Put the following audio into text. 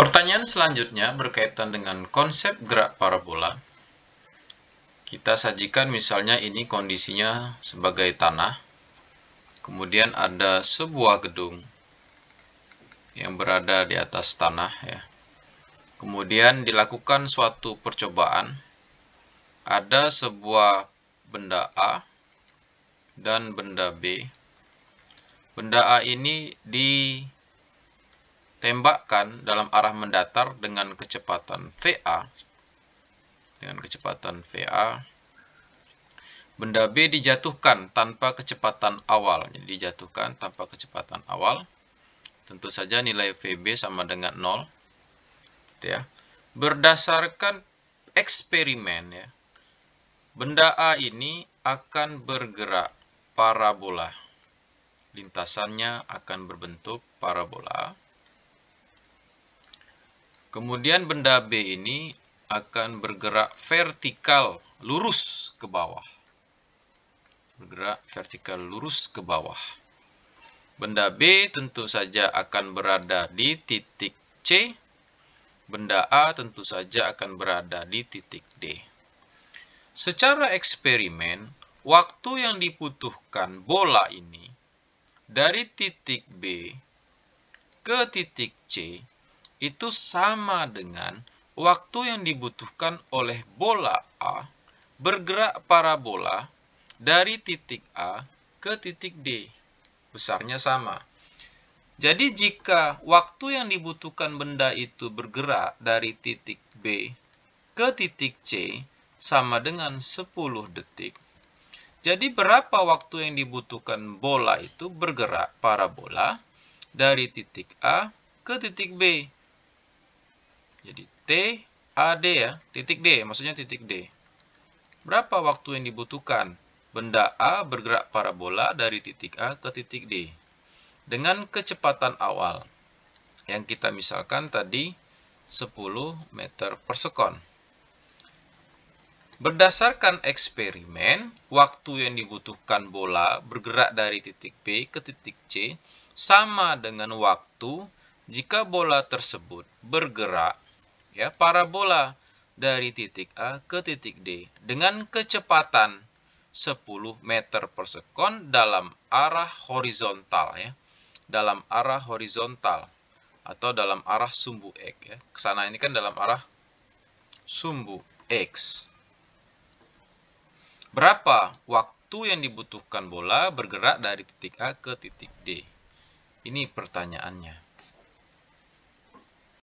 Pertanyaan selanjutnya berkaitan dengan konsep gerak parabola. Kita sajikan misalnya ini kondisinya sebagai tanah. Kemudian ada sebuah gedung yang berada di atas tanah ya. Kemudian dilakukan suatu percobaan. Ada sebuah benda A dan benda B. Benda A ini di Tembakan dalam arah mendatar dengan kecepatan VA dengan kecepatan VA benda B dijatuhkan tanpa kecepatan awal. Jadi dijatuhkan tanpa kecepatan awal. Tentu saja nilai VB sama dengan 0. Gitu ya. Berdasarkan eksperimen ya. Benda A ini akan bergerak parabola. Lintasannya akan berbentuk parabola. Kemudian benda B ini akan bergerak vertikal lurus ke bawah. Bergerak vertikal lurus ke bawah. Benda B tentu saja akan berada di titik C. Benda A tentu saja akan berada di titik D. Secara eksperimen, waktu yang dibutuhkan bola ini dari titik B ke titik C itu sama dengan waktu yang dibutuhkan oleh bola A bergerak parabola dari titik A ke titik D. Besarnya sama. Jadi jika waktu yang dibutuhkan benda itu bergerak dari titik B ke titik C sama dengan 10 detik. Jadi berapa waktu yang dibutuhkan bola itu bergerak parabola dari titik A ke titik B? Jadi T AD ya, titik D, maksudnya titik D. Berapa waktu yang dibutuhkan benda A bergerak parabola dari titik A ke titik D dengan kecepatan awal yang kita misalkan tadi 10 meter per sekon. Berdasarkan eksperimen, waktu yang dibutuhkan bola bergerak dari titik B ke titik C sama dengan waktu jika bola tersebut bergerak ya parabola dari titik A ke titik D dengan kecepatan 10 meter per sekon dalam arah horizontal ya dalam arah horizontal atau dalam arah sumbu X ya. Kesana ini kan dalam arah sumbu X. Berapa waktu yang dibutuhkan bola bergerak dari titik A ke titik D? Ini pertanyaannya.